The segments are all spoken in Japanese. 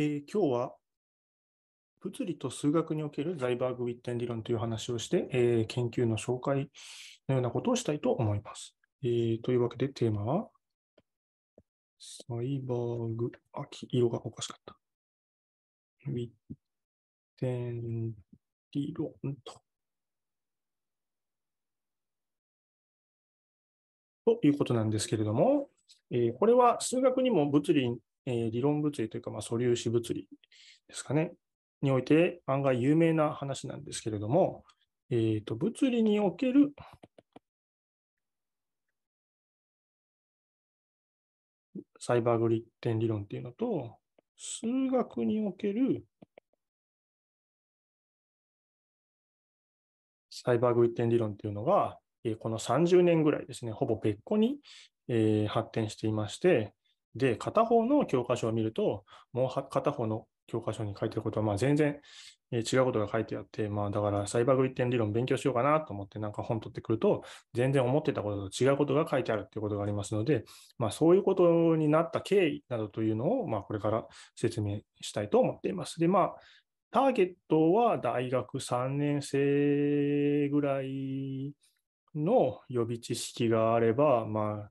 えー、今日は物理と数学におけるザイバーグ・ウィッテン理論という話をして、えー、研究の紹介のようなことをしたいと思います。えー、というわけでテーマは、サイバーグ、あ、色がおかしかった。ウィッテン理論と。ということなんですけれども、えー、これは数学にも物理え理論物理というか、まあ、素粒子物理ですかね、において案外有名な話なんですけれども、えー、と物理におけるサイバーグリッテン理論っていうのと、数学におけるサイバーグリッテン理論っていうのが、この30年ぐらいですね、ほぼ別個に発展していまして、で、片方の教科書を見ると、もう片方の教科書に書いてることは、まあ全然違うことが書いてあって、まあだからサイバーグリッテン理論勉強しようかなと思ってなんか本取ってくると、全然思ってたことと違うことが書いてあるっていうことがありますので、まあそういうことになった経緯などというのを、まあこれから説明したいと思っています。で、まあターゲットは大学3年生ぐらいの予備知識があれば、まあ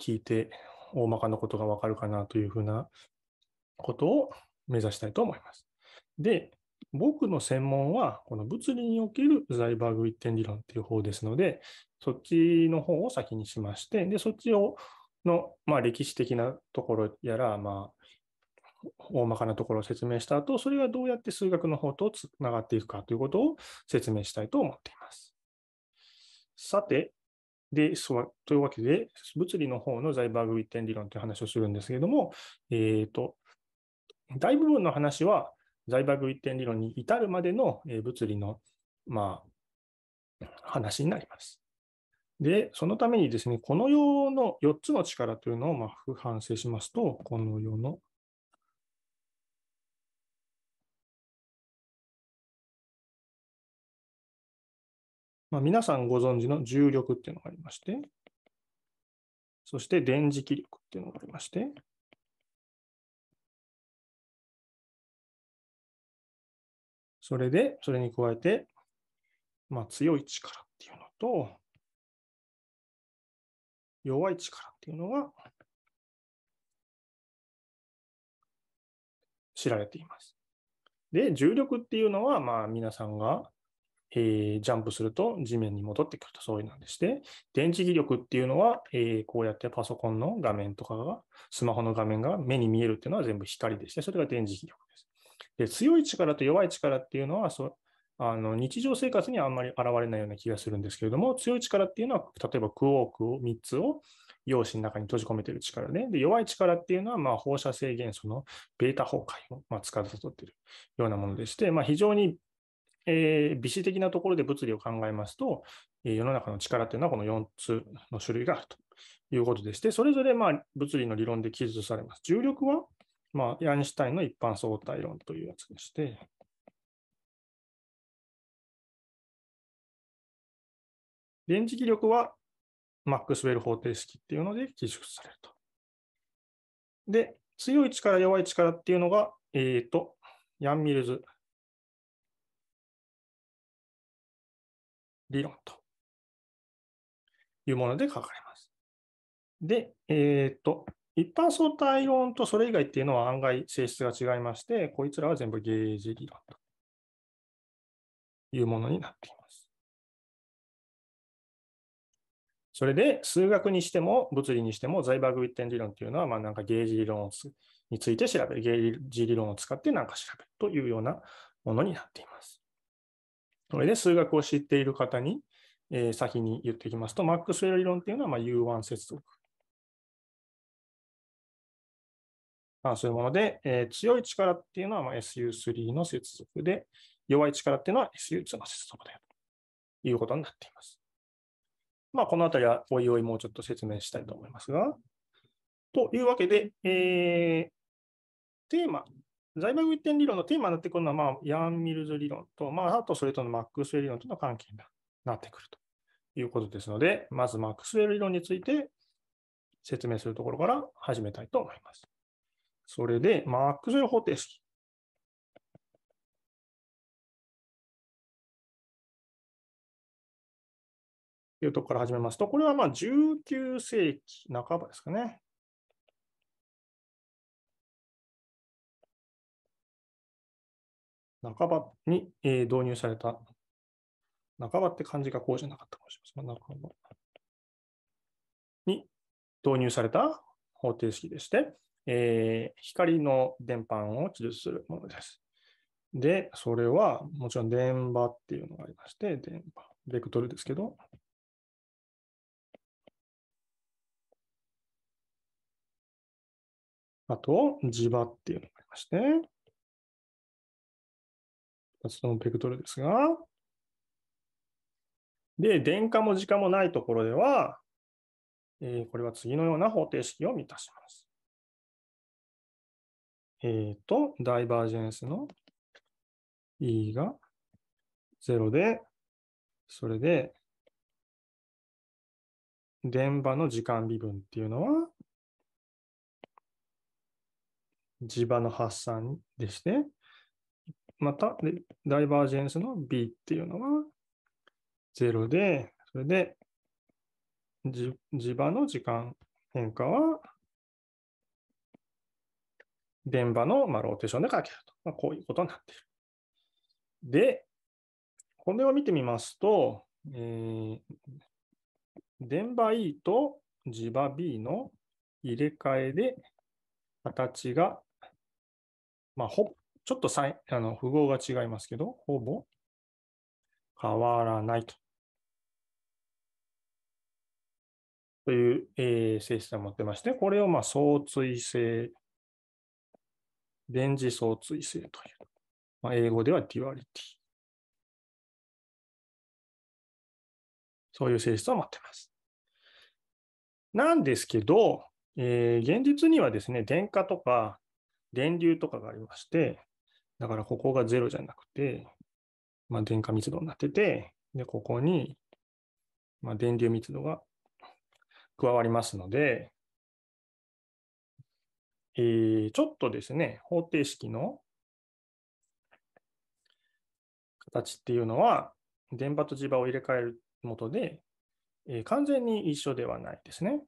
聞いて大まかなことがわかるかなというふうなことを目指したいと思います。で、僕の専門は、この物理におけるザイバーグ一点理論っていう方ですので、そっちの方を先にしまして、で、そっちをの、まあ、歴史的なところやら、まあ、大まかなところを説明した後、それがどうやって数学の方とつながっていくかということを説明したいと思っています。さて、で、というわけで、物理の方のザイバーグ一点理論という話をするんですけれども、えっ、ー、と、大部分の話は、ザイバーグ一点理論に至るまでの物理の、まあ、話になります。で、そのためにですね、この世の4つの力というのをまあ反省しますと、この世のまあ、皆さんご存知の重力っていうのがありまして、そして電磁気力っていうのがありまして、それで、それに加えて、まあ、強い力っていうのと、弱い力っていうのが知られています。で、重力っていうのは、まあ、皆さんがえー、ジャンプすると地面に戻ってくるとそういうなんでして、電磁気力っていうのは、えー、こうやってパソコンの画面とかが、スマホの画面が目に見えるっていうのは全部光でして、それが電磁気力です。で、強い力と弱い力っていうのは、そあの日常生活にあんまり現れないような気がするんですけれども、強い力っていうのは、例えばクオークを3つを陽子の中に閉じ込めてる力で、弱い力っていうのは、まあ、放射性元素のベータ崩壊を、まあ、司っているようなものでして、まあ、非常にえー、美的なところで物理を考えますと、えー、世の中の力というのはこの4つの種類があるということでして、それぞれまあ物理の理論で記述されます。重力は、まあ、アインシュタインの一般相対論というやつでして、電磁気力はマックスウェル方程式っていうので記述されると。で、強い力、弱い力っていうのが、えっ、ー、と、ヤンミルズ理論というもので書かれます。で、えっ、と、一般相対論とそれ以外っていうのは案外性質が違いまして、こいつらは全部ゲージ理論というものになっています。それで、数学にしても物理にしても、ザイバーグ・ウィッテン理論っていうのは、まあなんかゲージ理論について調べる、ゲージ理論を使って何か調べるというようなものになっています。それで数学を知っている方に、えー、先に言っていきますと、マックスウェル理論っていうのは、まあ、U1 接続。まあ、そういうもので、えー、強い力っていうのは、まあ、SU3 の接続で、弱い力っていうのは SU2 の接続だよということになっています。まあ、このあたりはおいおいもうちょっと説明したいと思いますが。というわけで、えー、テーマ財務一点理論のテーマになってくるのは、まあ、ヤン・ミルズ理論と、まあ、あとそれとのマックスウェル理論との関係になってくるということですので、まずマックスウェル理論について説明するところから始めたいと思います。それで、マックスウェル方程式。というところから始めますと、これはまあ19世紀半ばですかね。半ばに、えー、導入された、半ばって漢字がこうじゃなかったかもしれません。半ばに導入された方程式でして、えー、光の電波を記述するものです。で、それはもちろん電波っていうのがありまして、電波、ベクトルですけど、あと、磁場っていうのがありまして、活動のベクトルですが、で、電荷も時間もないところでは、えー、これは次のような方程式を満たします。えっ、ー、と、ダイバージェンスの E が0で、それで、電波の時間微分っていうのは、磁場の発散でして、また、ダイバージェンスの B っていうのは0で、それで、磁場の時間変化は、電場の、まあ、ローテーションで書けると。まあ、こういうことになっている。で、これを見てみますと、えー、電場 E と磁場 B の入れ替えで形が、まあ、ほちょっとさいあの符号が違いますけど、ほぼ変わらないと。という、えー、性質を持ってまして、これをまあ相対性、電磁相対性という。まあ、英語ではデュアリティ。そういう性質を持ってます。なんですけど、えー、現実にはですね、電荷とか電流とかがありまして、だからここが0じゃなくて、まあ、電荷密度になってて、で、ここに、まあ、電流密度が加わりますので、えー、ちょっとですね、方程式の形っていうのは、電波と磁場を入れ替えるもとで、えー、完全に一緒ではないですね。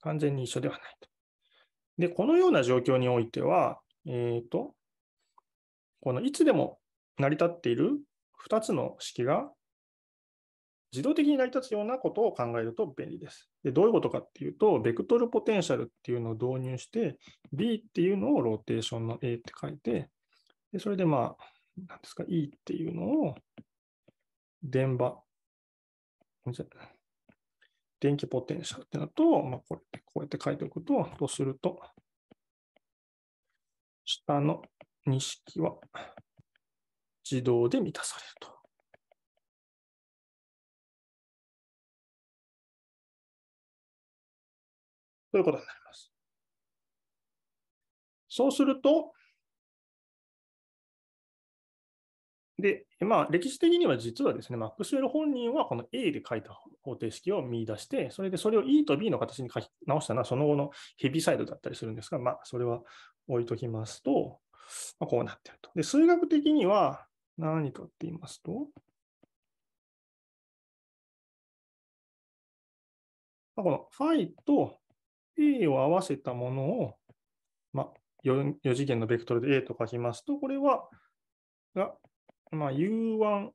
完全に一緒ではないと。で、このような状況においては、えっ、ー、と、このいつでも成り立っている2つの式が自動的に成り立つようなことを考えると便利です。でどういうことかっていうと、ベクトルポテンシャルっていうのを導入して、B っていうのをローテーションの A って書いて、でそれでまあ、なんですか、E っていうのを電場、電気ポテンシャルってのと、まあ、これこうやって書いておくと、とすると、下の認識は自動で満たされると。ということになります。そうすると、で、まあ、歴史的には実はですね、マックスウェル本人はこの A で書いた方程式を見出して、それでそれを E と B の形に書き直したのはその後のヘビサイドだったりするんですが、まあ、それは置いときますと、まあ、こうなってると。で、数学的には何かって言いますと、まあ、このファイと A を合わせたものを、まあ4、4, 次元のベクトルで A と書きますと、これは、がまあ、U1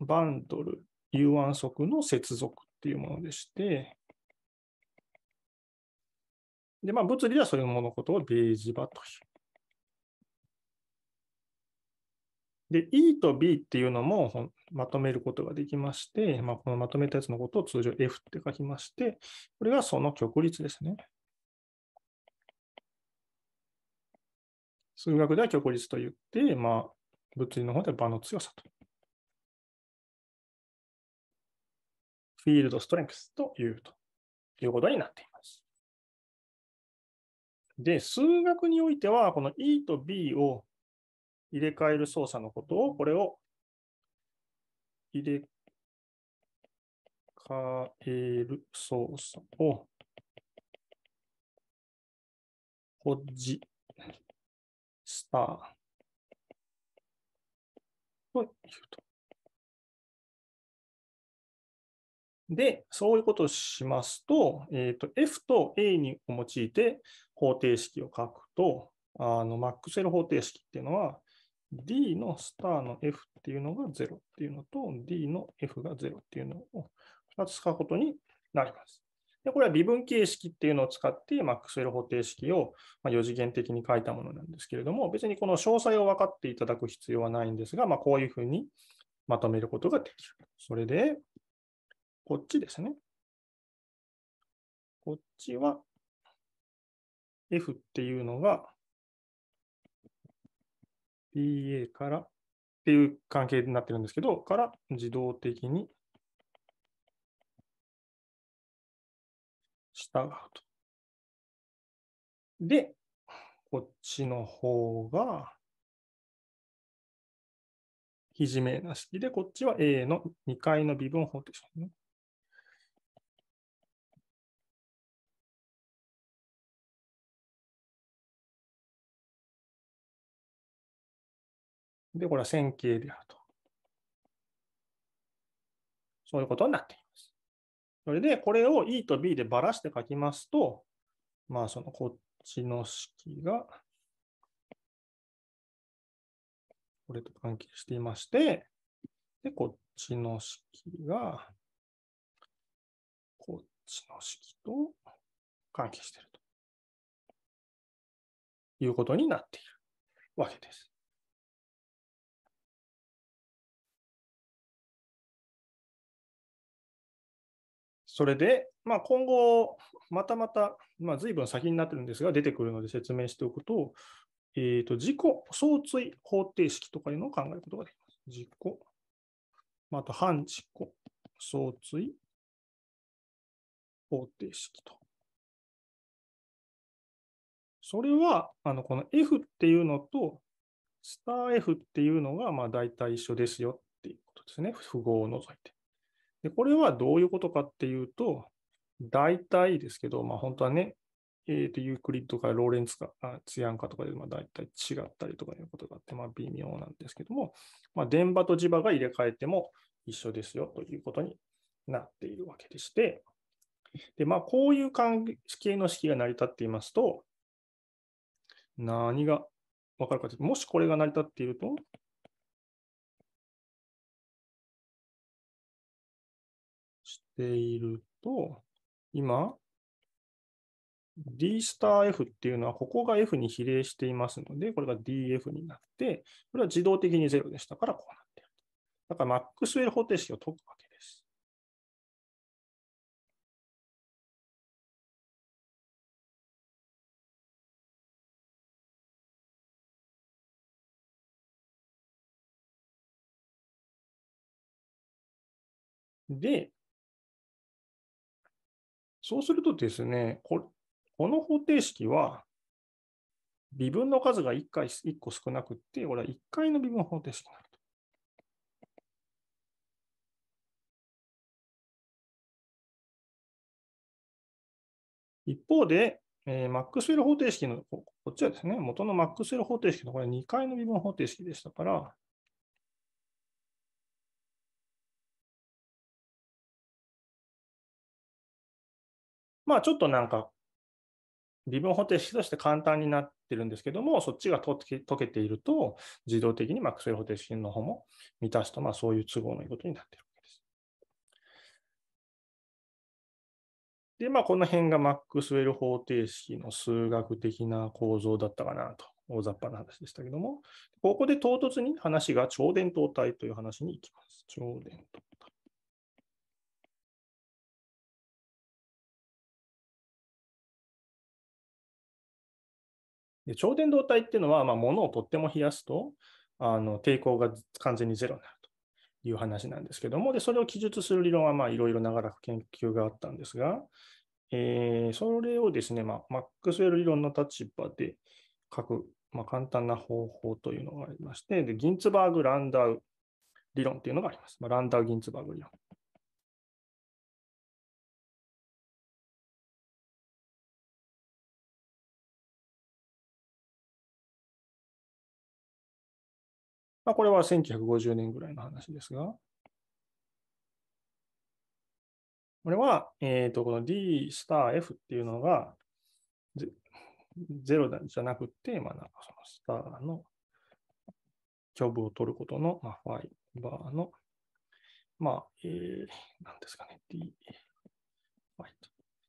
バンドル、U1 速の接続っていうものでして、で、まあ、物理ではそれものことをベージ場という。で、E と B っていうのもまとめることができまして、まあ、このまとめたやつのことを通常 F って書きまして、これがその極率ですね。数学では極率と言って、まあ、物理の方では場の強さと。フィールドストレンクスというということになっています。で、数学においては、この E と B を入れ替える操作のことを、これを入れ替える操作を、ッジスターと言うと。で、そういうことをしますと、えーと、F と A に用いて方程式を書くと、あのマックスエル方程式っていうのは、D のスターの F っていうのが0っていうのと、D の F が0っていうのを2つ使うことになります。でこれは微分形式っていうのを使って、マックスウェル方程式を4次元的に書いたものなんですけれども、別にこの詳細を分かっていただく必要はないんですが、まあ、こういうふうにまとめることができる。それで、こっちですね。こっちは F っていうのが PA からっていう関係になってるんですけど、から自動的に従うと。で、こっちの方が、ひじめな式で、こっちは A の2階の微分方程式ね。で、これは線形であると。そういうことになっています。それで、これを E と B でばらして書きますと、まあ、そのこっちの式が、これと関係していまして、で、こっちの式が、こっちの式と関係しているということになっているわけです。それで、まあ、今後、またまた、まあ、随分先になってるんですが、出てくるので説明しておくと、えっ、ー、と、自己相対方程式とかいうのを考えることができます。自己、まあ、あと反自己相対方程式と。それは、あの、この F っていうのと、スター F っていうのが、まあ、大体一緒ですよっていうことですね。符号を除いて。で、これはどういうことかっていうと、大体ですけど、まあ、本当はね、えー、とユークリッドかローレンツかツヤンかとかでまあ大体違ったりとかいうことがあって、まあ、微妙なんですけども、まあ、電場と磁場が入れ替えても一緒ですよということになっているわけでして、でまあ、こういう関係の式が成り立っていますと、何が分かるかというと、もしこれが成り立っていると、ていると、今、D スター F っていうのは、ここが F に比例していますので、これが DF になって、これは自動的に0でしたから、こうなっている。だから、マックスウェル方程式を解くわけです。で、そうするとですね、ここの方程式は、微分の数が 1, 回1個少なくって、これは1回の微分方程式になると。一方で、えー、マックスウェル方程式のこ、こっちはですね、元のマックスウェル方程式のこれは2回の微分方程式でしたから、まあちょっとなんか、微分方程式として簡単になってるんですけども、そっちが解け解けていると、自動的にマックスウェル方程式の方も満たすと、まあそういう都合のいいことになっているわけです。で、まあこの辺がマックスウェル方程式の数学的な構造だったかなと、大雑把な話でしたけども、ここで唐突に話が超伝導体という話に行きます。超伝導で超伝導体っていうのは、まあ、物をとっても冷やすとあの抵抗が完全にゼロになるという話なんですけどもでそれを記述する理論はいろいろ長らく研究があったんですが、えー、それをですね、まあ、マックスウェル理論の立場で書く、まあ、簡単な方法というのがありましてでギンツバーグ・ランダウ理論というのがあります。まあ、ランダウ・ギンツバーグ理論。まあ、これは1950年ぐらいの話ですが、これは、えっ、ー、と、この D スター F っていうのが、ゼロじゃなくて、まあ、なんかそのスターの虚部を取ることの、まあ、ファイバーの、まあ、えー、なんですかね、D、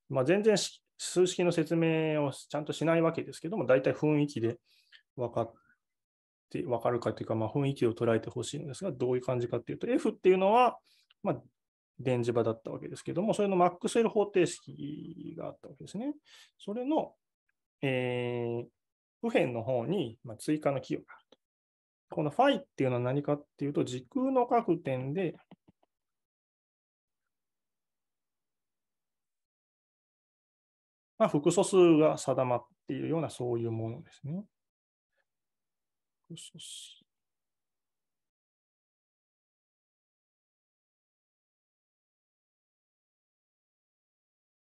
まあ、全然数式の説明をちゃんとしないわけですけども、大体雰囲気で分かっして分かるかというか、まあ、雰囲気を捉えてほしいんですが、どういう感じかというと、F っていうのは、まあ、電磁場だったわけですけども、それのマックスウェル方程式があったわけですね。それの、えー、右辺の方に、まあ、追加の寄与があると。このイっていうのは何かっていうと、時空の各点で、まあ、複素数が定まっているようなそういうものですね。j e s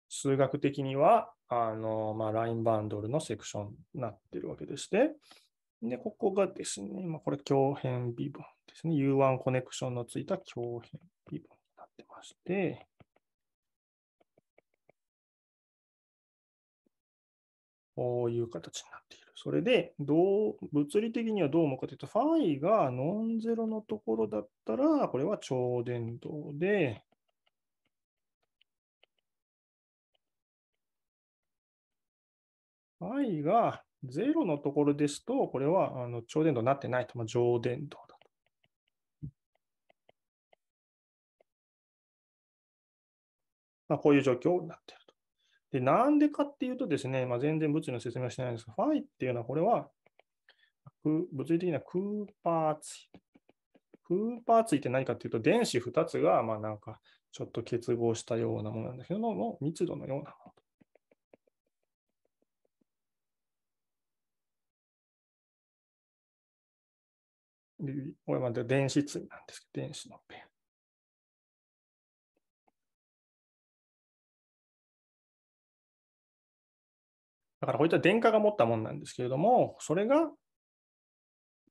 数学的には、あの、まあ、ラインバンドルのセクションになってるわけでして、で、ここがですね、あ、これ、共変微分ですね。U1 コネクションのついた共変微分になってまして、こういう形になっている。それでどう、物理的にはどう思うかというと、ファイがノンゼロのところだったら、これは超伝導で、ファイがゼロのところですと、これはあの超伝導になってないと、まあ、上伝導だと。まあ、こういう状況になっている。で、なんでかっていうとですね、まあ、全然物理の説明はしてないんですが、ファイっていうのは、これは物理的なクーパーツ。クーパーツって何かっていうと、電子2つが、まあなんか、ちょっと結合したようなものなんだけども、密度のようなもの。これまで電子対なんですけど、電子のペン。だからこういった電荷が持ったもんなんですけれども、それが、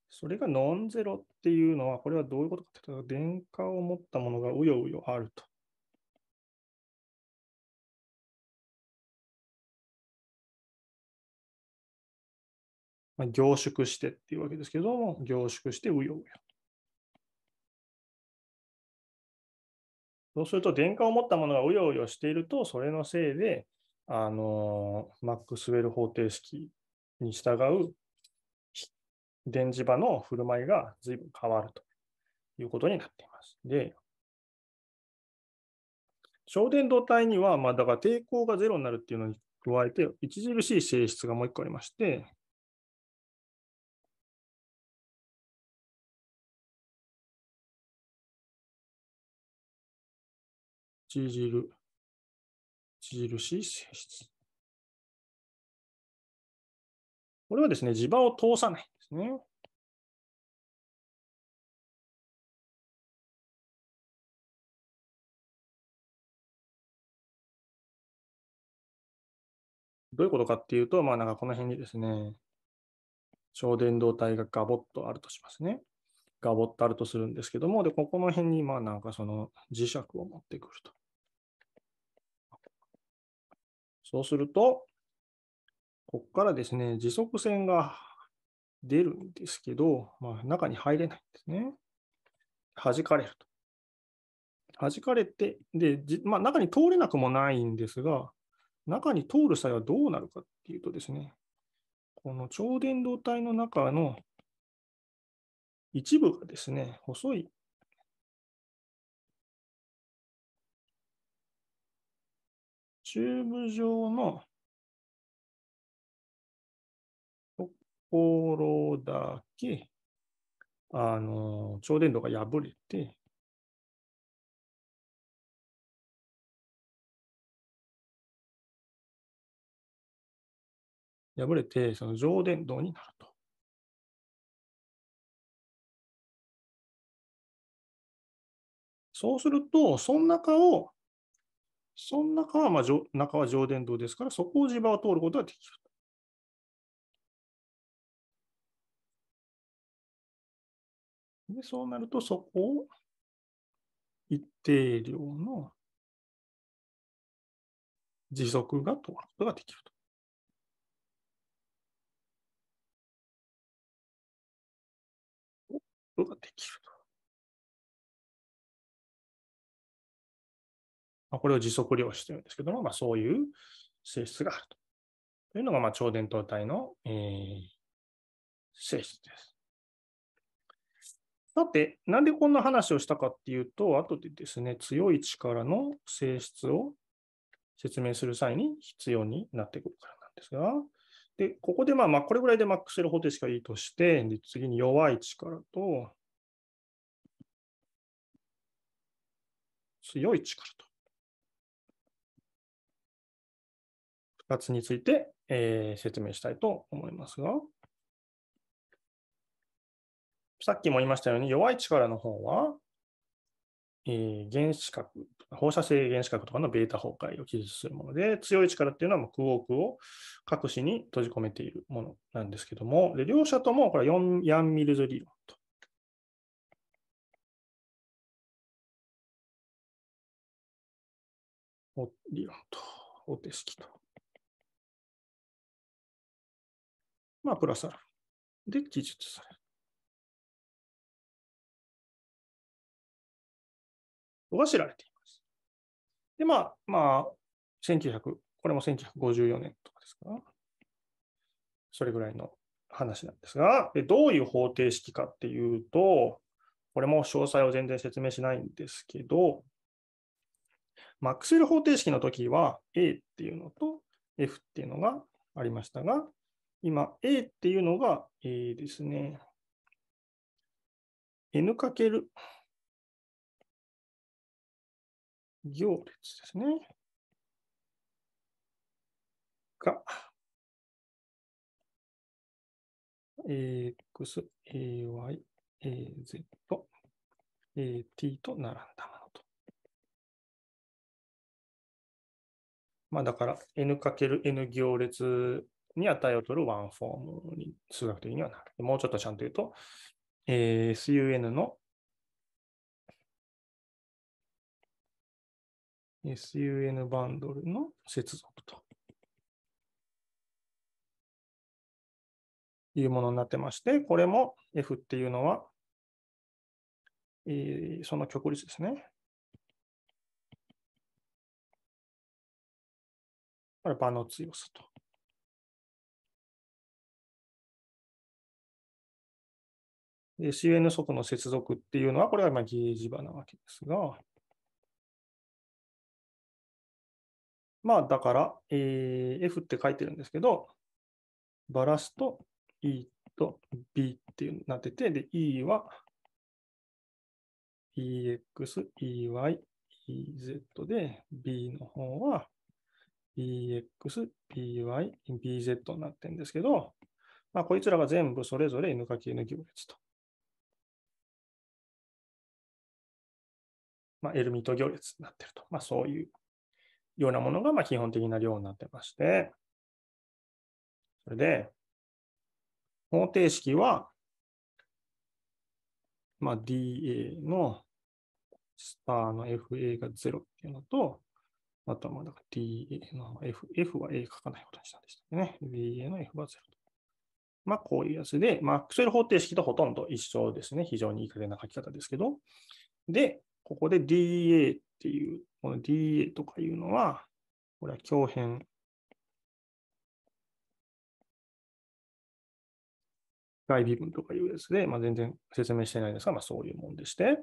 それがノンゼロっていうのは、これはどういうことかというと、電荷を持ったものがうようよあると。まあ、凝縮してっていうわけですけれども、凝縮してうようよ。そうすると、電荷を持ったものがうようよしていると、それのせいで、あのマックスウェル方程式に従う電磁場の振る舞いが随分変わるということになっています。で、小電導体には、まあ、だから抵抗がゼロになるっていうのに加えて、著しい性質がもう一個ありまして、著印性質。これはですね、磁場を通さないんですね。どういうことかっていうと、まあなんかこの辺にですね、超伝導体がガボッとあるとしますね。ガボッとあるとするんですけども、で、ここの辺にまあなんかその磁石を持ってくると。そうすると、ここからですね、時速線が出るんですけど、まあ、中に入れないんですね。弾かれると。弾かれて、で、まあ、中に通れなくもないんですが、中に通る際はどうなるかっていうとですね、この超電導体の中の一部がですね、細いチューブ状のところだけ、あの、超電導が破れて、破れて、その上電導になると。そうすると、その中をその中は、まあ、中は上伝道ですから、そこを磁場を通ることができる。で、そうなると、そこを一定量の持続が通ることができると。ことができる。まあ、これを磁束量子というんですけども、まあ、そういう性質があると。というのが、まあ、超伝導体の、えー、性質です。さて、なんでこんな話をしたかっていうと、後でですね、強い力の性質を説明する際に必要になってくるからなんですが、でここで、まあ、まあこれぐらいでマックスウル方程式がいいとして、で次に弱い力と強い力と。活について、えー、説明したいと思いますが、さっきも言いましたように弱い力の方は、えー、原子核、放射性原子核とかのベータ崩壊を記述するもので、強い力っていうのはもうクオークを核子に閉じ込めているものなんですけども、で両者ともこれはヤンミルズ理論と。理論と、オテ式と。まあ、プラスアルファで記述される。が知られています。で、まあ、まあ、1900、これも1954年とかですから、それぐらいの話なんですが、でどういう方程式かっていうと、これも詳細を全然説明しないんですけど、マックスウェル方程式の時は A っていうのと F っていうのがありましたが、今、A っていうのが、えー、ですね、N かける行列ですね。が、x AY、AZ、AT と並んだものと。まあだから N×N 行列に値を取るワンフォームに数学的にはなる。もうちょっとちゃんと言うと、えー、SUN の SUN バンドルの接続というものになってまして、これも F っていうのは、えー、その極率ですね。これ場の強さと。CN 外の接続っていうのは、これは今、ゲージ場なわけですが、まあだから、えー、F って書いてるんですけど、バラスと E と B っていうなってて、で、E は EX、EY、EZ で、B の方は EX、BY、BZ になってるんですけど、まあ、こいつらが全部それぞれ N かけ N 行列とまあ、エルミート行列になってると。まあ、そういうようなものがまあ基本的な量になってまして、それで、方程式は、まあ、DA のスターの FA が0っていうのと、あとはまだ DA の F、F は A 書かないことにしたんでしたね。DA の F は0と。まあ、こういうやつで、マクセル方程式とほとんど一緒ですね。非常にいい加減な書き方ですけど。で、ここで DA っていう、この DA とかいうのは、これは強変。外微分とかいうやつで、まあ、全然説明してないんですが、まあ、そういうもんでして。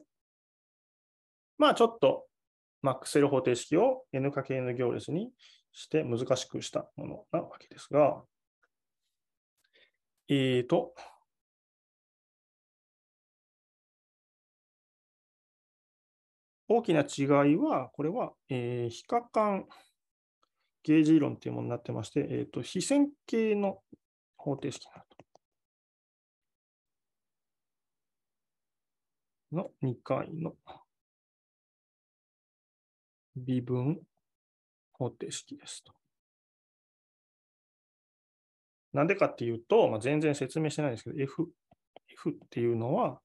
まあちょっとマックセル方程式を N かけ N 行列にして難しくしたものなわけですが、えっ、ー、と、大きな違いは、これは、えー、非可感ゲージ理論というものになってまして、えーと、非線形の方程式になると。の2回の微分方程式ですと。なんでかっていうと、まあ、全然説明してないんですけど、F, F っていうのは、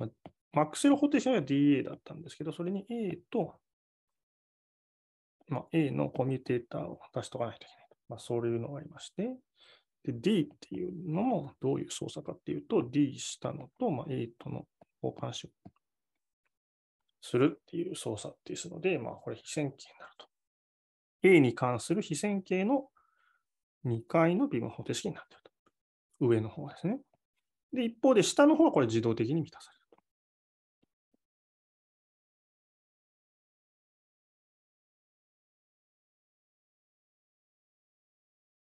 まあ、マックスル方程式の DA だったんですけど、それに A と、まあ、A のコミュニテーターを出しとかないといけない。まあ、そういうのがありまして、で D っていうのもどういう操作かっていうと、D したのと、まあ、A との交換子をするっていう操作ですので、まあ、これ非線形になると。A に関する非線形の2回の微分方程式になっていると。上の方ですね。で、一方で下の方はこれ自動的に満たされる。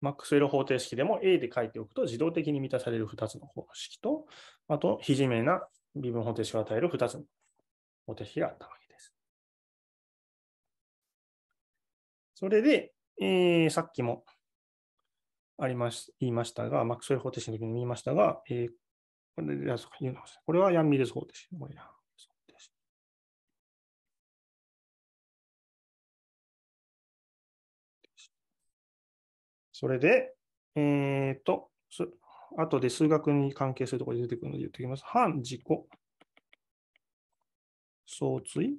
マックスウェル方程式でも A で書いておくと自動的に満たされる2つの方式と、あと、非自明な微分方程式を与える2つの方程式があったわけです。それで、えー、さっきもありまし言いましたが、マックスウェル方程式の時に言いましたが、えーこれこれはヤンミルズ方程式それで、えっ、ー、と、後で数学に関係するところで出てくるので言っておきます。反自己相対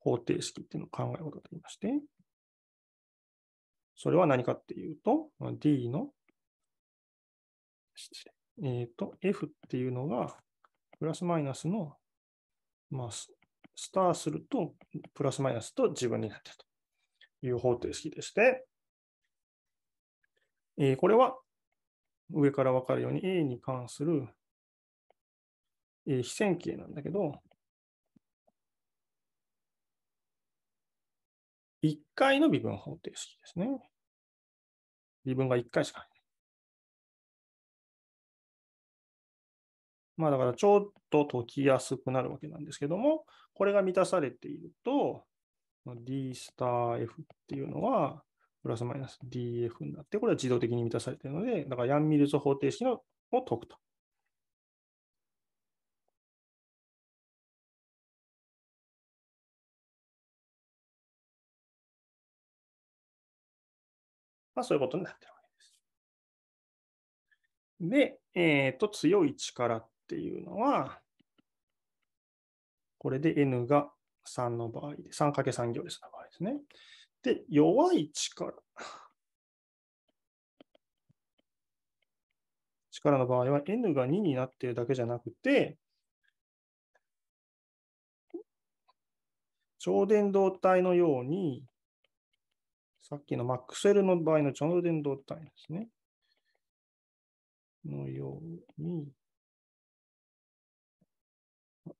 方程式っていうのを考えることができまして、それは何かっていうと、D の、えっ、ー、と、F っていうのが、プラスマイナスの、まあ、スターすると、プラスマイナスと自分になってるという方程式でして、えー、これは上からわかるように A に関する、えー、非線形なんだけど、1回の微分方程式ですね。微分が1回しかない。まあだからちょっと解きやすくなるわけなんですけども、これが満たされていると、d スター f っていうのは、プラスマイナス DF になって、これは自動的に満たされているので、だからヤンミルズ方程式のを解くと。まあ、そういうことになってるわけです。で、えっ、ー、と、強い力っていうのは、これで N が3の場合で、3×3 行列の場合ですね。で、弱い力。力の場合は N が2になっているだけじゃなくて、超伝導体のように、さっきのマックセルの場合の超伝導体ですね。のように、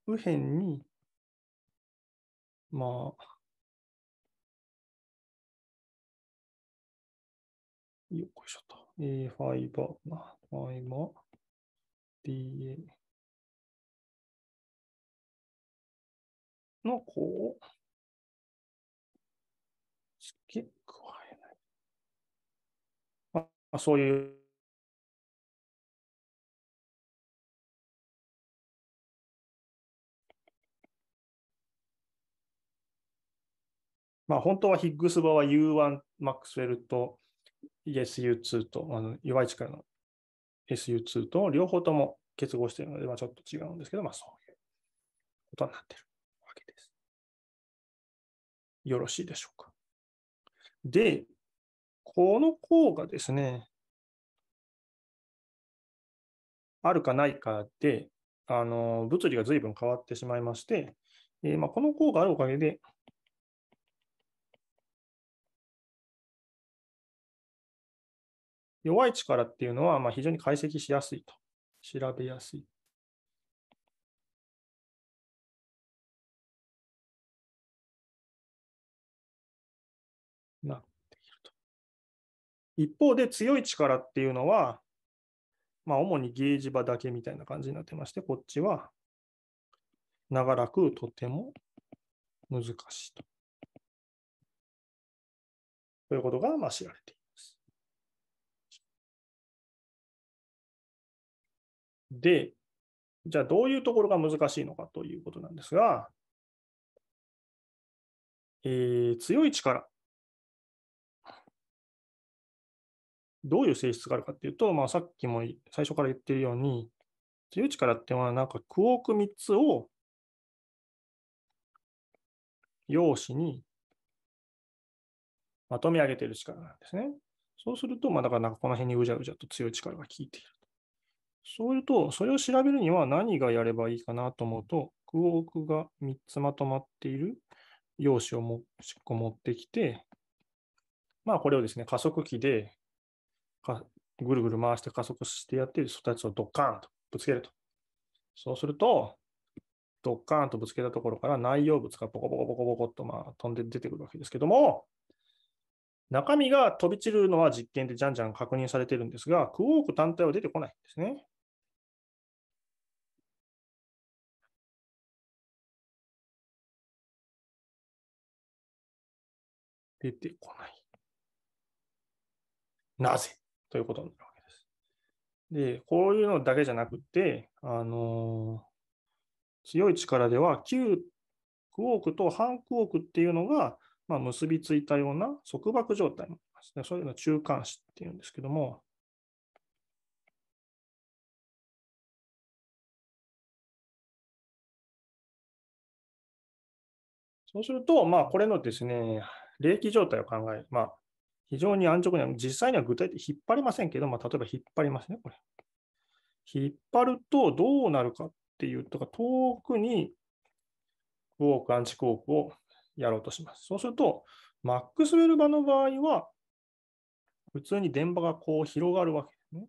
右辺に、まあ、A ファイバーな、ファイバー、DA のこう、付け加えない。まあ、そういう。まあ、本当はヒッグス場は U1 マックスウェルと ESU2 と、あの弱い力の SU2 と両方とも結合しているので、まあ、ちょっと違うんですけど、まあ、そういうことになっているわけです。よろしいでしょうか。で、この項がですね、あるかないかで、あの物理が随分変わってしまいまして、えー、まあ、この項があるおかげで、弱い力っていうのはま非常に解析しやすいと。調べやすい。なっていると。一方で強い力っていうのは、まあ、主にゲージ場だけみたいな感じになってまして、こっちは長らくとても難しいと。ということがまあ知られている。で、じゃあどういうところが難しいのかということなんですが、えー、強い力。どういう性質があるかっていうと、まあ、さっきも最初から言ってるように、強い力っていうのはなんかクオーク3つを用紙にまとめ上げてる力なんですね。そうすると、まあ、だからなんかこの辺にうじゃうじゃと強い力が効いている。そういうと、それを調べるには何がやればいいかなと思うと、クォークが3つまとまっている用紙をも個持ってきて、まあ、これをですね、加速器でかぐるぐる回して加速してやって、そたちをドッカーンとぶつけると。そうすると、ドッカーンとぶつけたところから内容物がボコボコボコボコとまあ飛んで出てくるわけですけども、中身が飛び散るのは実験でじゃんじゃん確認されてるんですが、クォーク単体は出てこないんですね。出てこない。なぜということになるわけです。で、こういうのだけじゃなくて、あのー、強い力では9クォークと半クォークっていうのが、まあ、結びついたような束縛状態もありますね。そういうのを中間子っていうんですけども、そうすると、まあ、これのですね、冷気状態を考える。まあ、非常に安直には、実際には具体的に引っ張りませんけど、まあ、例えば引っ張りますね、これ。引っ張るとどうなるかっていうとか、遠くにウォーク、アンチクォークをやろうとします。そうすると、マックスウェル場の場合は、普通に電波がこう広がるわけですね。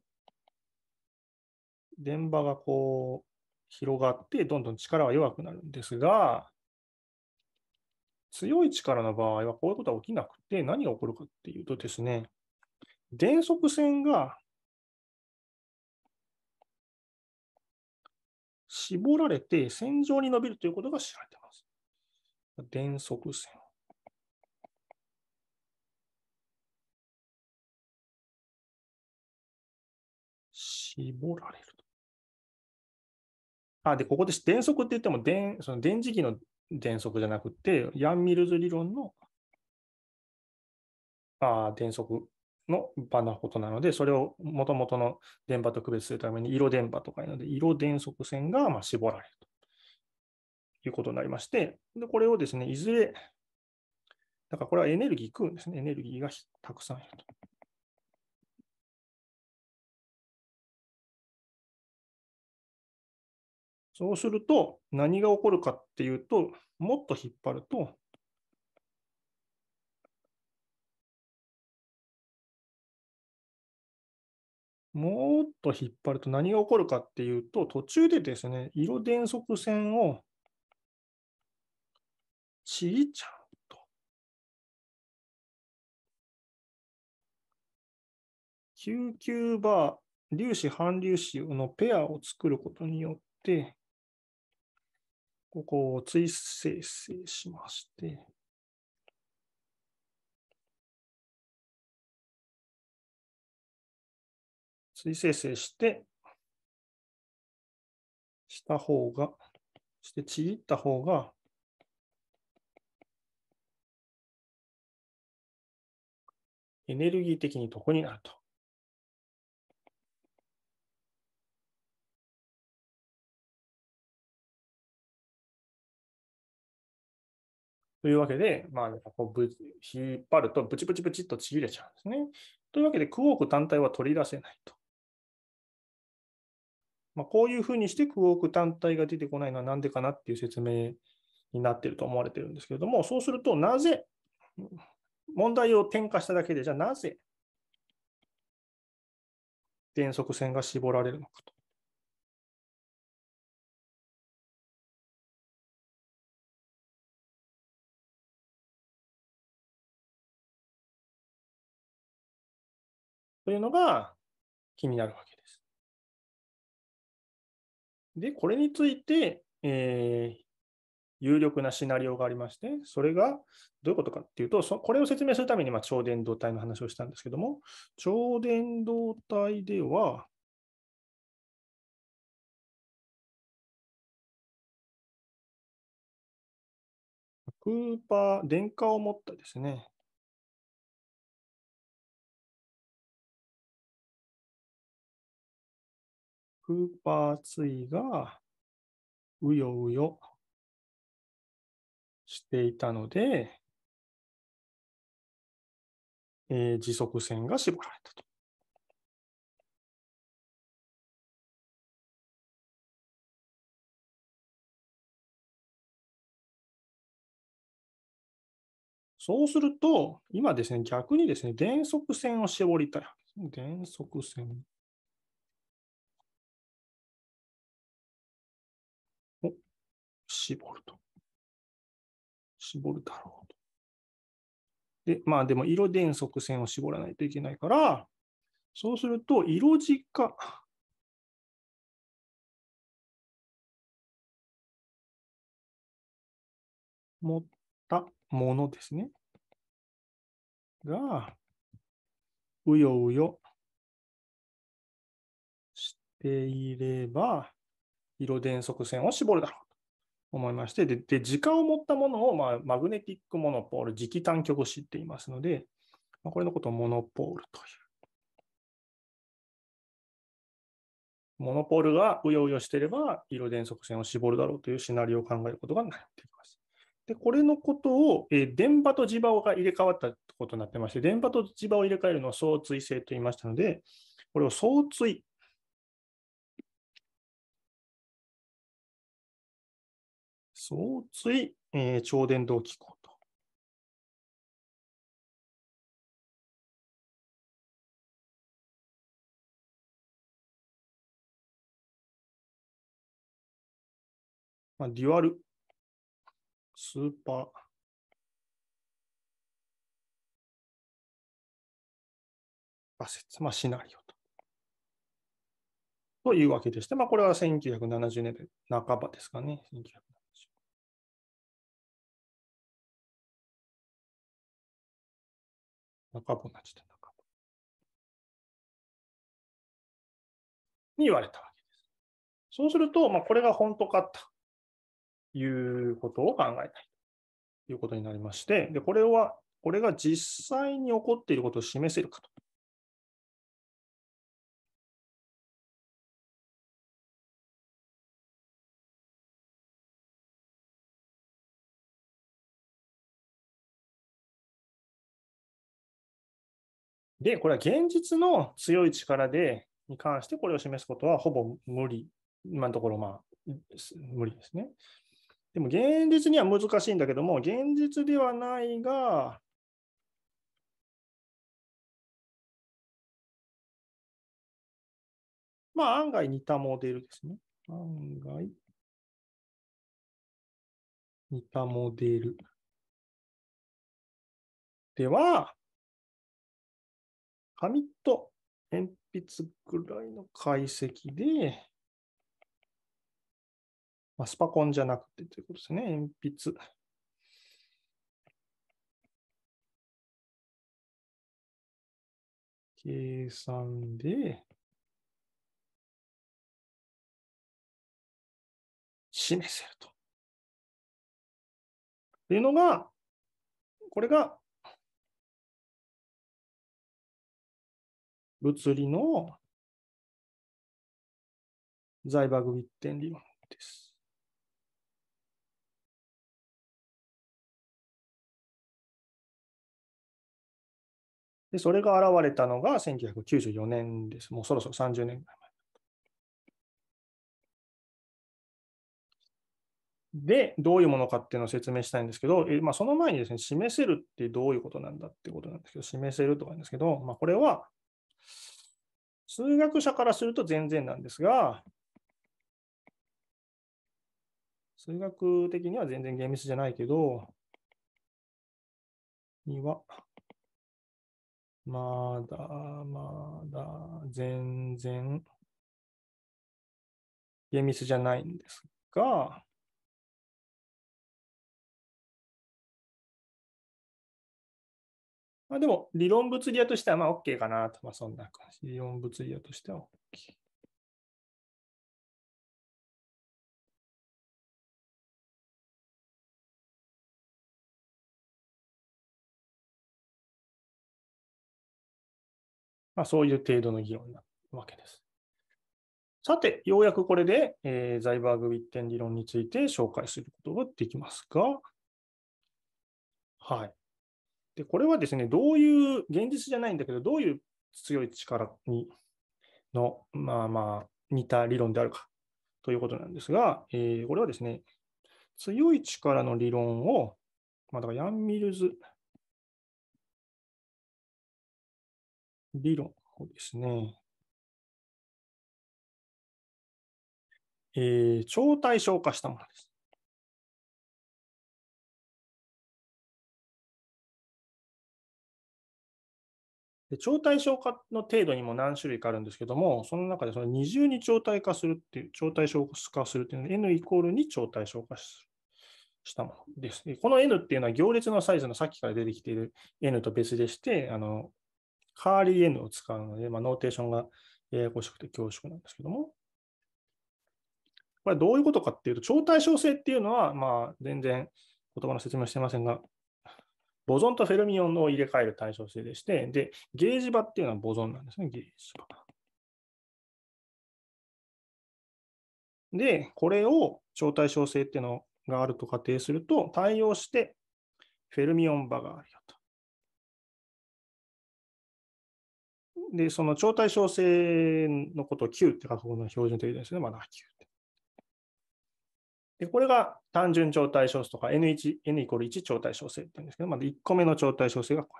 電波がこう広がって、どんどん力は弱くなるんですが、強い力の場合はこういうことは起きなくて、何が起こるかっていうとですね、電速線が絞られて線上に伸びるということが知られています。電速線。絞られる。あ、で、ここで電速って言っても電、その電磁気の伝則じゃなくて、ヤン・ミルズ理論のあ伝則の場なことなので、それをもともとの電波と区別するために色電波とかいうので、色電速線がま絞られるということになりまして、でこれをですね、いずれ、だからこれはエネルギー食うんですね。エネルギーがたくさんいると。そうすると何が起こるかっていうと、もっと引っ張ると、もっと引っ張ると何が起こるかっていうと、途中でですね、色電側線をちぎっちゃうと。救急バー、粒子、反粒子のペアを作ることによって、ここを追生成しまして、追生成して、した方が、して、ちぎった方が、エネルギー的にとこになると。というわけで、まあ、なこうぶ引っ張るとブチブチブチっとちぎれちゃうんですね。というわけで、クォーク単体は取り出せないと。まあ、こういうふうにしてクォーク単体が出てこないのはなんでかなっていう説明になっていると思われているんですけれども、そうすると、なぜ、問題を点火しただけで、じゃあなぜ、電速線が絞られるのかと。というのが気になるわけです。で、これについて、えー、有力なシナリオがありまして、それがどういうことかっていうと、そこれを説明するために、まあ、超伝導体の話をしたんですけども、超伝導体では、クーパー、電荷を持ったですね、クーパーツイがうようよしていたので、えー、時速線が絞られたと。そうすると、今ですね、逆にですね、電速線を絞りたい。電速線。絞ると。絞るだろうと。で、まあでも色電側線を絞らないといけないから、そうすると色実化。持ったものですね。が、うようよしていれば、色電側線を絞るだろう。思いましてで、で、時間を持ったものを、まあ、マグネティックモノポール、磁気探極子って言いますので、まあ、これのことをモノポールという。モノポールがうようよしていれば、色電側線を絞るだろうというシナリオを考えることがなってきます。で、これのことを、えー、電波と磁場が入れ替わったことになってまして、電波と磁場を入れ替えるのを相対性と言いましたので、これを相対相対、えー、超伝導機構と。まあ、デュアル、スーパー、アセツ、まあ、シナリオと。というわけでして、まあ、これは1970年代半ばですかね。1970中になっちゃった中に言われたわけです。そうすると、まあ、これが本当かということを考えたいということになりまして、でこれは、これが実際に起こっていることを示せるかとで、これは現実の強い力でに関してこれを示すことはほぼ無理。今のところまあ無理ですね。でも現実には難しいんだけども、現実ではないが、まあ案外似たモデルですね。案外似たモデルでは、紙と鉛筆ぐらいの解析で、まあ、スパコンじゃなくてということですね。鉛筆。計算で、示せると。っていうのが、これが物理の財バグ一点理論です。で、それが現れたのが1994年です。もうそろそろ30年ぐらい前。で、どういうものかっていうのを説明したいんですけど、まあ、その前にですね、示せるってどういうことなんだってことなんですけど、示せるとかなんですけど、まあ、これは数学者からすると全然なんですが、数学的には全然厳密じゃないけど、には、まだまだ全然厳密じゃないんですが、まあ、でも、理論物理屋としてはまあ OK かなと、まあ、そんな感じ。理論物理屋としては OK。まあ、そういう程度の議論なわけです。さて、ようやくこれで、えー、ザイバーグ・ウィッテン理論について紹介することができますが、はい。で、これはですね、どういう、現実じゃないんだけど、どういう強い力にの、まあまあ、似た理論であるかということなんですが、えー、これはですね、強い力の理論を、まあ、だからヤンミルズ理論をですね、えー、超対象化したものです。で超対象化の程度にも何種類かあるんですけども、その中でその二重に超対化するっていう、超対象化するっていうの N イコールに超対象化したものです。この N っていうのは行列のサイズのさっきから出てきている N と別でして、あのカーリー N を使うので、まあ、ノーテーションがややこしくて恐縮なんですけども、これどういうことかっていうと、超対称性っていうのは、まあ、全然言葉の説明してませんが、ボゾンとフェルミオンを入れ替える対称性でして、で、ゲージ場っていうのはボゾンなんですね、ゲージ場。で、これを超対称性っていうのがあると仮定すると、対応してフェルミオン場があるよと。で、その超対称性のことを Q って書くの標準的ですね、まだ Q。で、これが単純超対小数とか N1、N イコール1超対小数って言うんですけど、まず1個目の超対小数がこ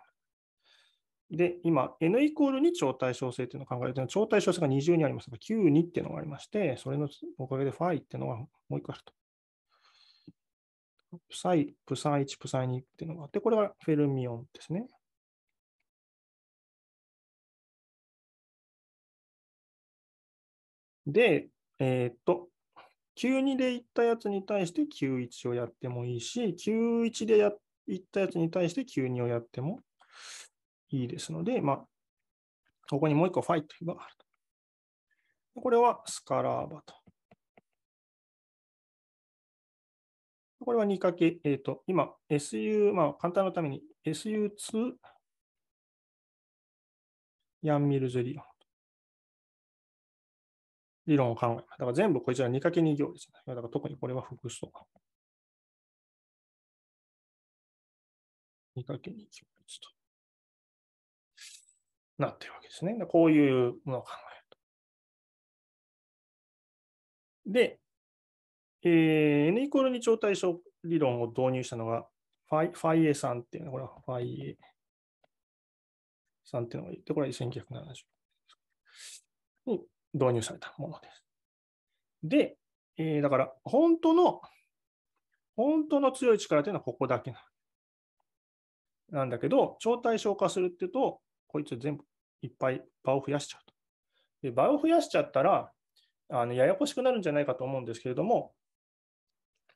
れ。で、今、N イコール2超対小数っていうのを考えると、超対小数が20にありますが、92っていうのがありまして、それのおかげでファイっていうのがもう1個あると。プサイ、プサイ1、プサイ2っていうのがあって、これがフェルミオンですね。で、えー、っと、9 2で行ったやつに対して91をやってもいいし、91でや行ったやつに対して92をやってもいいですので、まあ、ここにもう一個ファイトがあると。これはスカラーバと。これは 2× け、えっ、ー、と、今 SU、まあ簡単のために SU2 ヤンミルゼリオン。理論を考えます。だから全部こいつら 2×2 行ですね。だから特にこれは複数。2×2 行列となってるわけですね。こういうものを考えると。で、えー、N イコール2超対象理論を導入したのがファイ、ファイエさんっていうのこれはファイエさんっていうのがいて、これは1970年です。導入されたものです。で、えー、だから本当の、本当の強い力というのはここだけなんだけど、超対称化するっていうと、こいつ全部いっぱい場を増やしちゃうと。で場を増やしちゃったら、あのややこしくなるんじゃないかと思うんですけれども、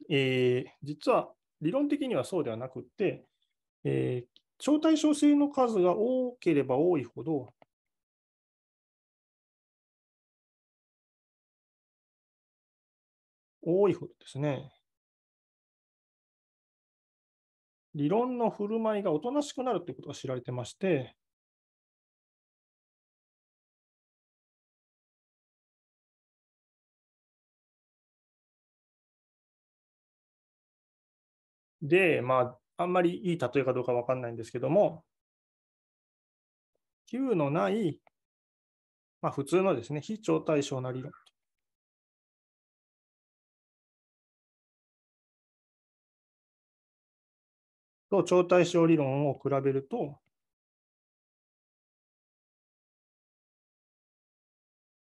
えー、実は理論的にはそうではなくって、えー、超対称性の数が多ければ多いほど、多いほどですね、理論の振る舞いがおとなしくなるということが知られてまして、で、まあ、あんまりいい例えかどうかわかんないんですけども、Q のない、まあ、普通のですね、非超対称な理論。と超対称理論を比べると、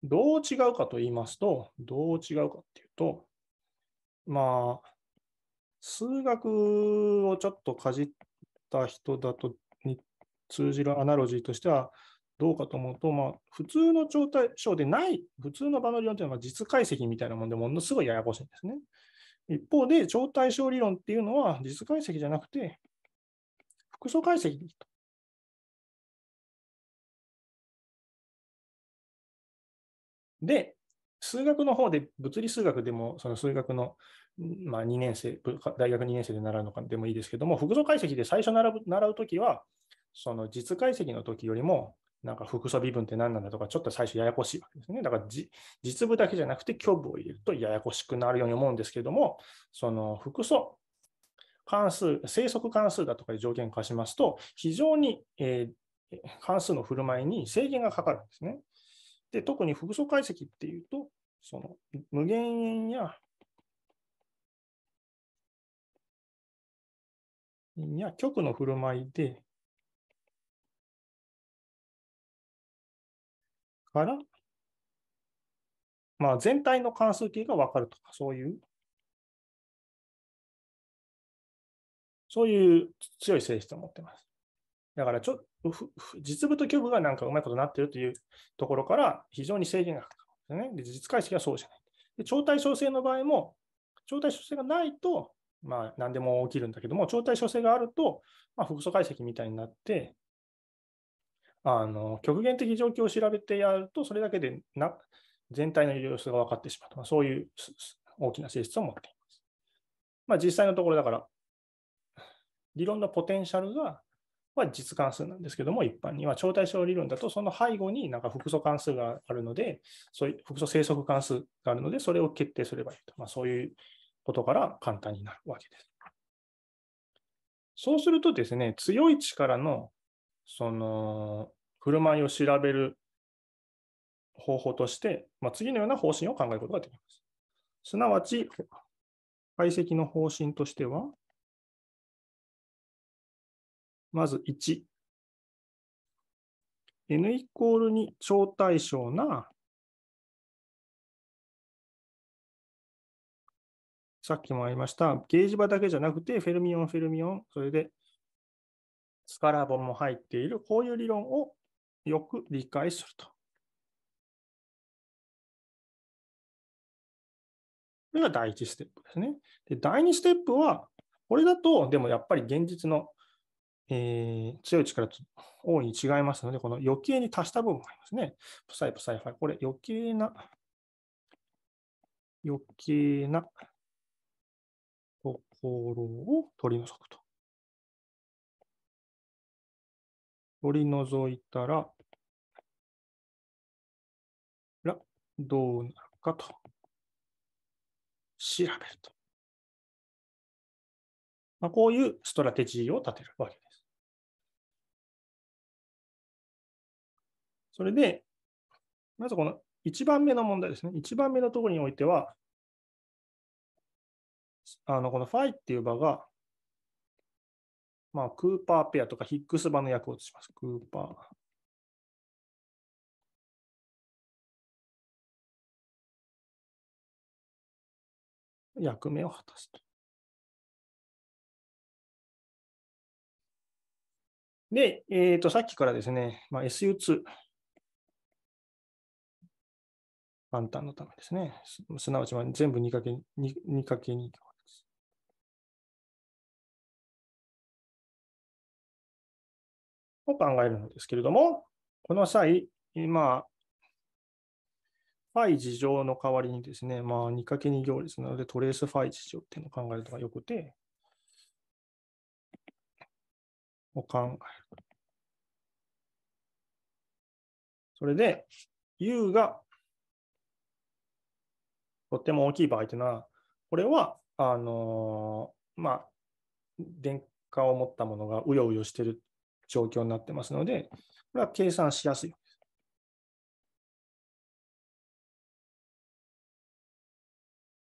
どう違うかと言いますと、どう違うかっていうと、まあ、数学をちょっとかじった人だとに通じるアナロジーとしては、どうかと思うと、まあ、普通の超対象でない、普通の場の理論というのは実解析みたいなもんでものすごいややこしいんですね。一方で、超対称理論っていうのは実解析じゃなくて、複素解析と。で、数学の方で、物理数学でも、その数学の、まあ、2年生、大学2年生で習うのかでもいいですけども、複素解析で最初習う習うときは、その実解析のときよりも、なんか複素微分って何なんだとか、ちょっと最初ややこしいわけですね。だから実部だけじゃなくて、虚部を入れるとややこしくなるように思うんですけども、その複素関数、生息関数だとかいう条件を課しますと、非常に、えー、関数の振る舞いに制限がかかるんですね。で、特に複素解析っていうと、その無限円や、や極の振る舞いで、から、まあ、全体の関数形が分かるとか、そういうそういう強い性質を持ってます。だからちょ実部と虚部がなんかうまいことになってるというところから非常に制限がかかるんですね。で実解析はそうじゃない。で超対称性の場合も、超対称性がないと、まあ、何でも起きるんだけども、超対称性があると、まあ、複素解析みたいになって、あの極限的状況を調べてやると、それだけでな全体の様子が分かってしまうと、まあ、そういう大きな性質を持っています。まあ、実際のところだから、理論のポテンシャルがは実関数なんですけども、一般には超対称理論だと、その背後になんか複素関数があるので、そういう複素生息関数があるので、それを決定すればいいと。まあ、そういうことから簡単になるわけです。そうするとですね、強い力のその振る舞いを調べる方法として、まあ、次のような方針を考えることができます。すなわち、解析の方針としては、まず1。n イコールに超対称な、さっきもありました、ゲージ場だけじゃなくて、フェルミオン、フェルミオン、それでスカラボンも入っている、こういう理論をよく理解すると。これが第1ステップですね。で第2ステップは、これだと、でもやっぱり現実のえー、強い力と大いに違いますので、この余計に足した部分もありますね。プサイプサイファイ。これ余計な、余計なところを取り除くと。取り除いたら、らどうなるかと。調べると。まあ、こういうストラテジーを立てるわけです。それで、まずこの1番目の問題ですね。1番目のところにおいては、あのこのファイっていう場が、まあ、クーパーペアとかヒックス場の役をします。クーパー。役目を果たすと。で、えっ、ー、と、さっきからですね、まあ、SU2。簡単のためですね。すなわち、全部 2×2 かけにかです。を考えるのですけれども、この際、今、ファイ事情の代わりにですね、まあ、2×2 行列なので、トレースファイ事情っていうのを考えるのがよくて、を考える。それで、U がとっても大きい場合というのは、これは、あのまあ、電荷を持ったものがうようよしている状況になってますので、これは計算しやすい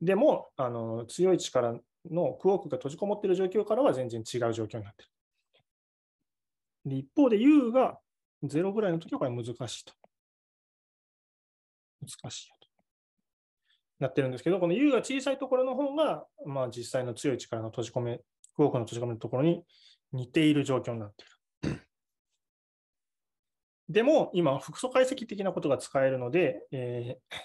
でもあの強い力のクオークが閉じこもっている状況からは全然違う状況になっている。で一方で U が0ぐらいの時はこれ難しいと。難しいよなってるんですけど、この U が小さいところの方が、まあ、実際の強い力の閉じ込め、クォークの閉じ込めのところに似ている状況になっている。でも、今、複素解析的なことが使えるので、えー、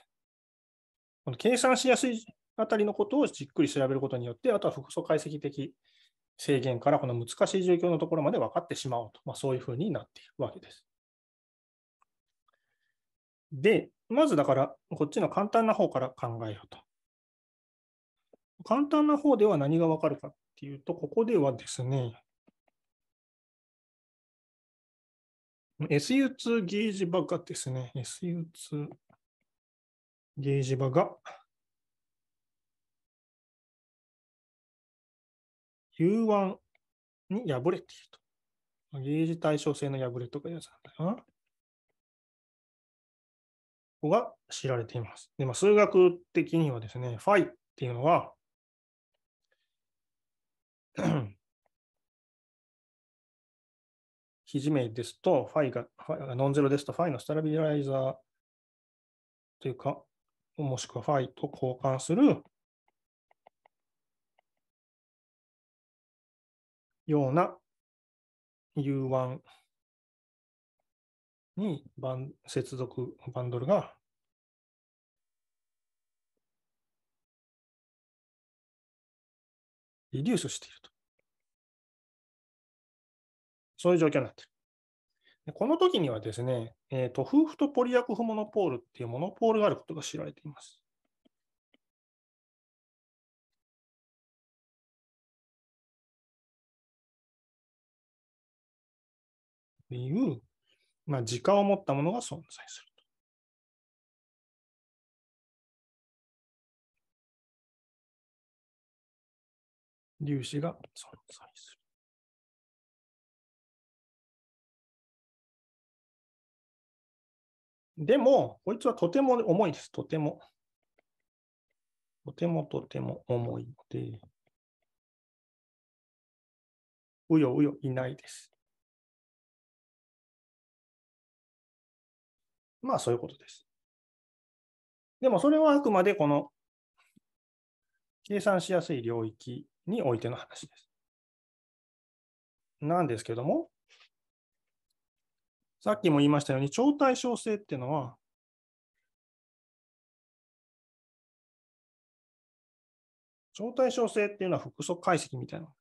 この計算しやすいあたりのことをじっくり調べることによって、あとは複素解析的制限からこの難しい状況のところまで分かってしまおうと、まあ、そういうふうになっているわけです。で、まずだから、こっちの簡単な方から考えようと。簡単な方では何がわかるかっていうと、ここではですね、SU2 ゲージ場がですね、SU2 ゲージ場が U1 に破れていると。ゲージ対称性の破れとかいうやつなんだよな。が知られています。でまあ、数学的にはですね、ファイっていうのは ひじめですと、ファイが、ノンゼロですと、ファイのスタビライザーというか、もしくはファイと交換するような U1 にバン接続バンドルがリデュースしていると。そういう状況になっている。でこの時にはですね、えーと、夫婦とポリアクフモノポールっていうモノポールがあることが知られています。理由まあ、時間を持ったものが存在する。粒子が存在する。でも、こいつはとても重いです。とても。とてもとても重いで、うようよいないです。まあそういうことです。でもそれはあくまでこの計算しやすい領域においての話です。なんですけども、さっきも言いましたように、超対称性っていうのは、超対称性っていうのは複素解析みたいなで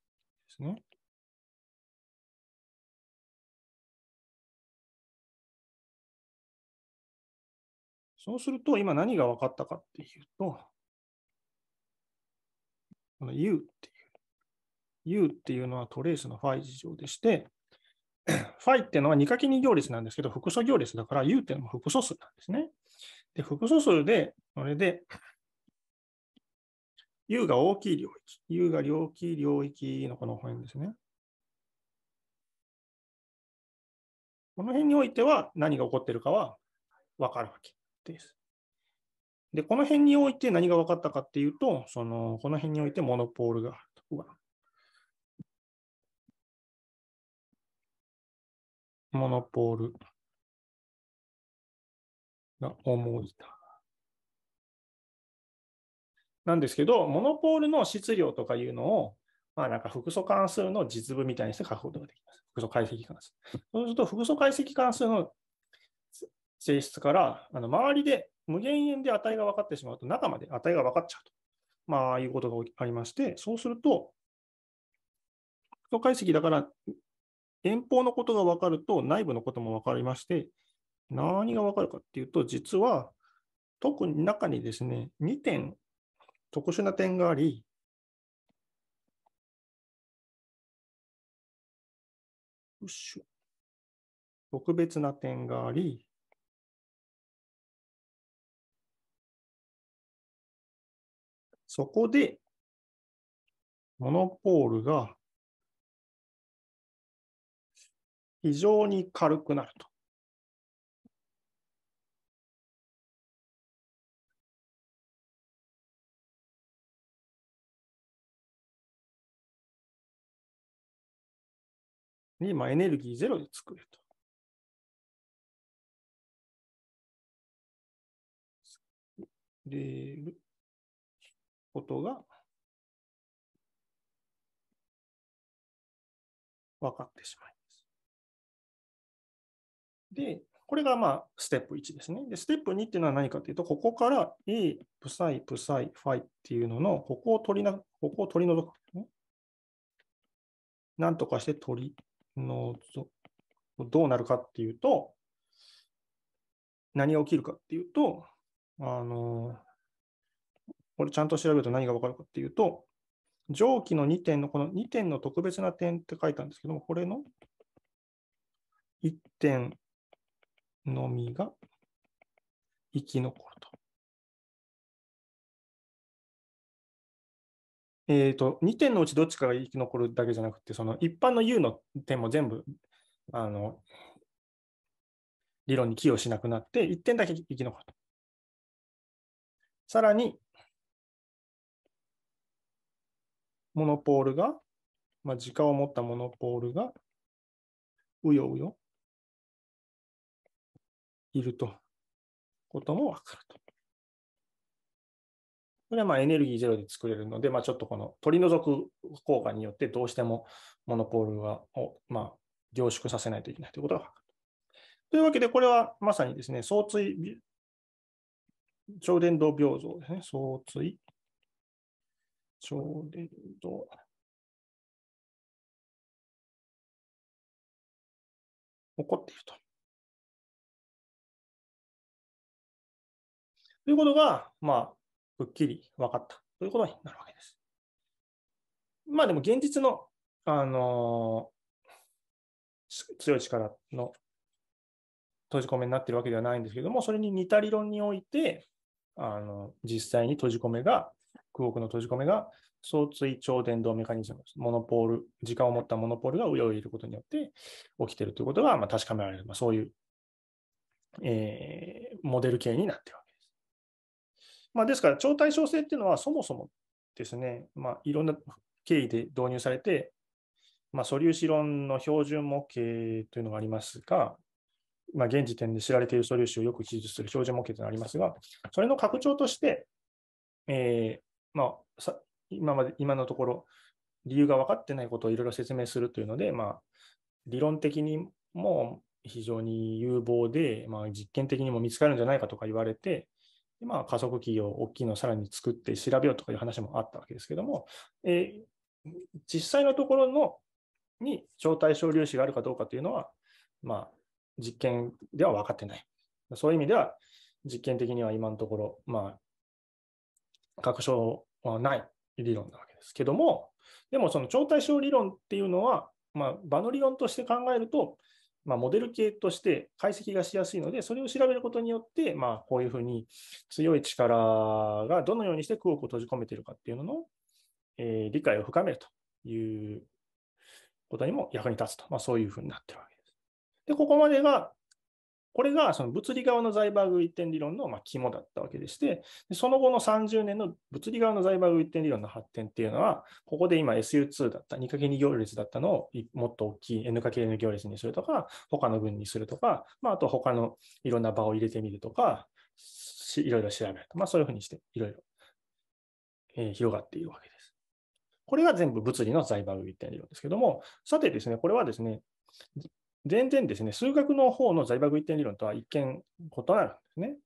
すね。そうすると、今何が分かったかっていうと、この U っていう、U っていうのはトレースのファイ事情でして、ファイっていうのは2かけ2行列なんですけど、複素行列だから U っていうのも複素数なんですね。で、複素数で、それで、U が大きい領域、U が大きい領域のこの辺ですね。この辺においては何が起こってるかは分かるわけ。です。で、この辺において何が分かったかっていうと、そのこの辺においてモノポールがあるとモノポールが重いた。なんですけど、モノポールの質量とかいうのを、まあなんか複素関数の実部みたいにして書くことができます。複素解析関数。そうすると、複素解析関数の性質から、あの周りで無限円で値が分かってしまうと、中まで値が分かっちゃうと、まあ、いうことがありまして、そうすると、基解析だから、遠方のことが分かると内部のことも分かりまして、何が分かるかっていうと、実は特に中にですね、2点特殊な点があり、特別な点があり、そこで、モノポールが非常に軽くなると。で、まあ、エネルギーゼロで作ると。で、ことが分かってしまいます。で、これがまあステップ1ですね。で、ステップ2っていうのは何かというと、ここから A、プサイ、プサイ、ファイっていうのの、ここを取りな、ここを取り除く、なんとかして取り除く。どうなるかっていうと、何が起きるかっていうと、あの、これちゃんと調べると何が分かるかっていうと、上記の2点のこの2点の特別な点って書いたんですけども、これの1点のみが生き残ると。えっ、ー、と、2点のうちどっちかが生き残るだけじゃなくて、その一般の U の点も全部、あの、理論に寄与しなくなって、1点だけ生き残ると。さらに、モノポールが、まあ、時間を持ったモノポールが、うようよ、いると、いうこともわかると。これはまあエネルギーゼロで作れるので、まあ、ちょっとこの取り除く効果によってどうしてもモノポールはをまあ凝縮させないといけないということが分かる。というわけで、これはまさにですね、相対超伝導病像ですね、相対ちょうど、怒っていると。ということが、まあ、くっきり分かったということになるわけです。まあでも現実の、あのー、強い力の閉じ込めになっているわけではないんですけども、それに似た理論において、あの、実際に閉じ込めが空国の閉じ込めが相対超伝導メカニズム、モノポール、時間を持ったモノポールが上をいることによって起きているということが、まあ、確かめられる、まあ、そういう、えー、モデル系になっているわけです。まあ、ですから、超対称性っていうのはそもそもですね、まあ、いろんな経緯で導入されて、まあ、素粒子論の標準模型というのがありますが、まあ、現時点で知られている素粒子をよく記述する標準模型というのがありますが、それの拡張として、えー、まあ、今まで今のところ理由が分かってないことをいろいろ説明するというので、まあ、理論的にも非常に有望で、まあ、実験的にも見つかるんじゃないかとか言われて、でまあ、加速器を大きいのをさらに作って調べようとかいう話もあったわけですけども、えー、実際のところのに超対象粒子があるかどうかというのは、まあ、実験では分かってない。そういう意味では、実験的には今のところ、まあ、確証ない理論なわけですけども、でもその超対称理論っていうのは、まあ、場の理論として考えると、まあ、モデル系として解析がしやすいので、それを調べることによって、まあ、こういうふうに強い力がどのようにして空を閉じ込めているかっていうのの、えー、理解を深めるということにも役に立つと、まあ、そういうふうになってるわけです。で、ここまでがこれがその物理側のザイバーグ一点理論のま肝だったわけでしてその後の30年の物理側のザイバーグ一点理論の発展っていうのは、ここで今 SU2 だった、2×2 行列だったのをもっと大きい N×N 行列にするとか、他の群にするとか、まあ、あと他のいろんな場を入れてみるとか、いろいろ調べると、まあ、そういうふうにしていろいろ、広がっているわけです。これが全部物理のザイバーグ一点理論ですけども、さてですね、これはですね、全然ですね、数学の方の在学一点理論とは一見異なるんですね。